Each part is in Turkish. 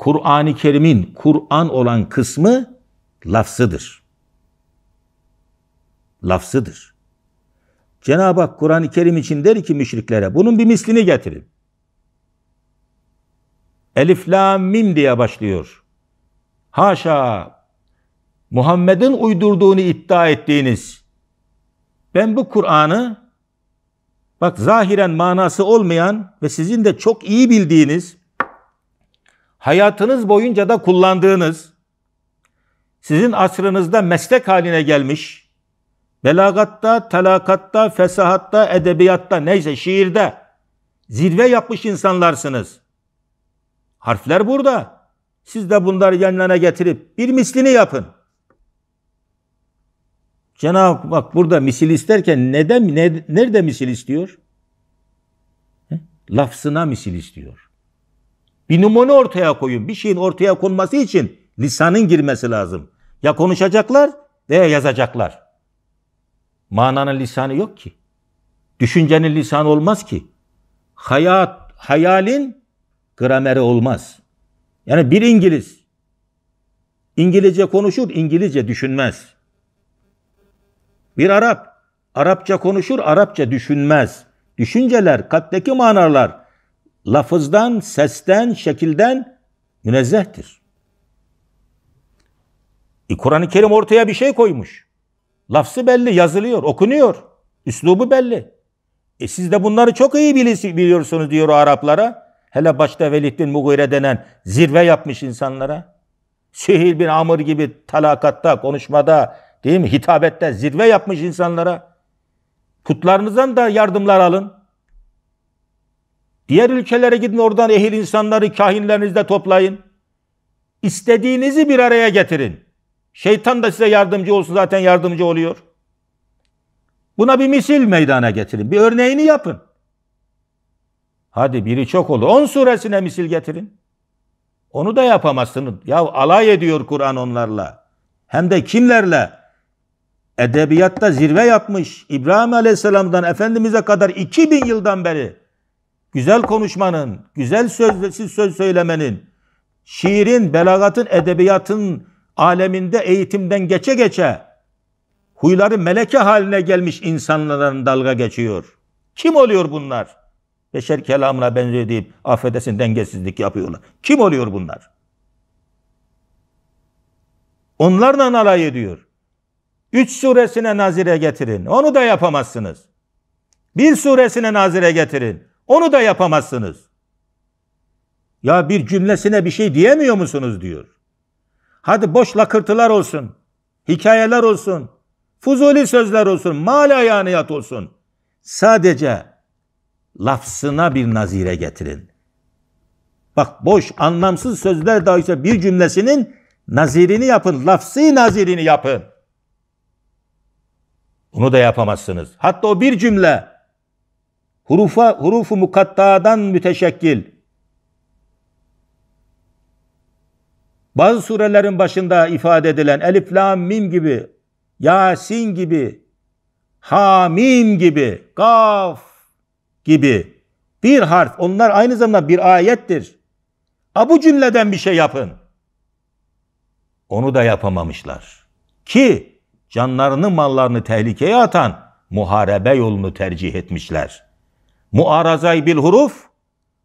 Kur'an-ı Kerim'in Kur'an olan kısmı lafzıdır. Lafzıdır. Cenab-ı Hak Kur'an-ı Kerim için der ki müşriklere bunun bir mislini getirin. Elif la mim diye başlıyor. Haşa Muhammed'in uydurduğunu iddia ettiğiniz ben bu Kur'an'ı bak zahiren manası olmayan ve sizin de çok iyi bildiğiniz hayatınız boyunca da kullandığınız, sizin asrınızda meslek haline gelmiş, belagatta, talakatta, fesahatta, edebiyatta, neyse şiirde zirve yapmış insanlarsınız. Harfler burada. Siz de bunları yanlarına getirip bir mislini yapın. Cenab-ı Hak burada misil isterken neden, ne, nerede misil istiyor? He? Lafzına misil istiyor. Bir numune ortaya koyun. Bir şeyin ortaya konması için lisanın girmesi lazım. Ya konuşacaklar veya yazacaklar. Mananın lisanı yok ki. Düşüncenin lisanı olmaz ki. Hayat, hayalin grameri olmaz. Yani bir İngiliz İngilizce konuşur, İngilizce düşünmez. Bir Arap Arapça konuşur, Arapça düşünmez. Düşünceler, kalpteki manalar lafızdan, sesten, şekilden münezzehtir. E, Kur'an-ı Kerim ortaya bir şey koymuş. Lafzı belli, yazılıyor, okunuyor. Üslubu belli. E siz de bunları çok iyi biliyorsunuz diyor o Araplara. Hele başta Velid bin Mugire denen zirve yapmış insanlara. Sühil bin Amr gibi talakatta, konuşmada, değil mi? Hitabette zirve yapmış insanlara. Putlarınızdan da yardımlar alın. Diğer ülkelere gidin oradan ehil insanları kahinlerinizle toplayın. İstediğinizi bir araya getirin. Şeytan da size yardımcı olsun zaten yardımcı oluyor. Buna bir misil meydana getirin. Bir örneğini yapın. Hadi biri çok olur. On suresine misil getirin. Onu da yapamazsınız. Ya alay ediyor Kur'an onlarla. Hem de kimlerle? Edebiyatta zirve yapmış. İbrahim Aleyhisselam'dan Efendimiz'e kadar 2000 yıldan beri güzel konuşmanın, güzel söz, söz söylemenin, şiirin, belagatın, edebiyatın aleminde eğitimden geçe geçe huyları meleke haline gelmiş insanlardan dalga geçiyor. Kim oluyor bunlar? Beşer kelamına benziyor deyip affedesin dengesizlik yapıyorlar. Kim oluyor bunlar? Onlarla alay ediyor. Üç suresine nazire getirin. Onu da yapamazsınız. Bir suresine nazire getirin. Onu da yapamazsınız. Ya bir cümlesine bir şey diyemiyor musunuz diyor. Hadi boş lakırtılar olsun, hikayeler olsun, fuzuli sözler olsun, mala yaniyat olsun. Sadece lafzına bir nazire getirin. Bak boş, anlamsız sözler dahi bir cümlesinin nazirini yapın, lafzı nazirini yapın. Bunu da yapamazsınız. Hatta o bir cümle hurufa, hurufu mukattadan müteşekkil. Bazı surelerin başında ifade edilen elif, lam, mim gibi, yasin gibi, hamim gibi, gaf gibi bir harf. Onlar aynı zamanda bir ayettir. Abu cümleden bir şey yapın. Onu da yapamamışlar. Ki canlarını mallarını tehlikeye atan muharebe yolunu tercih etmişler.'' muarazay bil huruf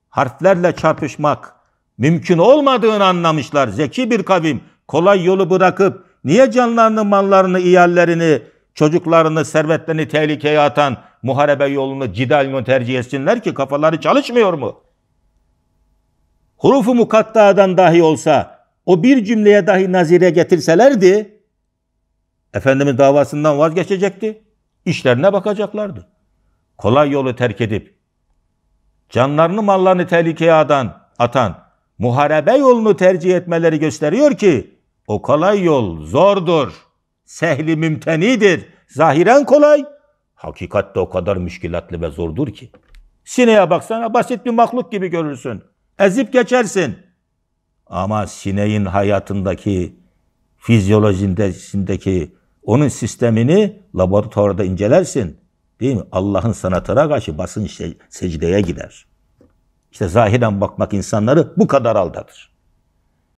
harflerle çarpışmak mümkün olmadığını anlamışlar. Zeki bir kavim kolay yolu bırakıp niye canlarını, mallarını, iyallerini, çocuklarını, servetlerini tehlikeye atan muharebe yolunu, cidal yolunu tercih etsinler ki kafaları çalışmıyor mu? Hurufu mukatta'dan dahi olsa o bir cümleye dahi nazire getirselerdi Efendimiz davasından vazgeçecekti. İşlerine bakacaklardı. Kolay yolu terk edip canlarını mallarını tehlikeye atan, atan muharebe yolunu tercih etmeleri gösteriyor ki o kolay yol zordur, sehli mümtenidir, zahiren kolay, hakikatte o kadar müşkilatlı ve zordur ki. sineye baksana basit bir mahluk gibi görürsün. Ezip geçersin. Ama sineğin hayatındaki, fizyolojisindeki onun sistemini laboratuvarda incelersin. Değil mi? Allah'ın sanatına karşı basın şey, secdeye gider. İşte zahiden bakmak insanları bu kadar aldatır.